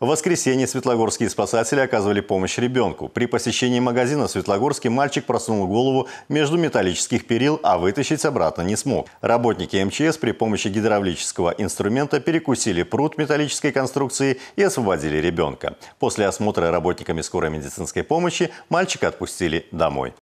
В воскресенье светлогорские спасатели оказывали помощь ребенку. При посещении магазина в Светлогорске мальчик просунул голову между металлических перил, а вытащить обратно не смог. Работники МЧС при помощи гидравлического инструмента перекусили пруд металлической конструкции и освободили ребенка. После осмотра работниками скорой медицинской помощи мальчика отпустили домой.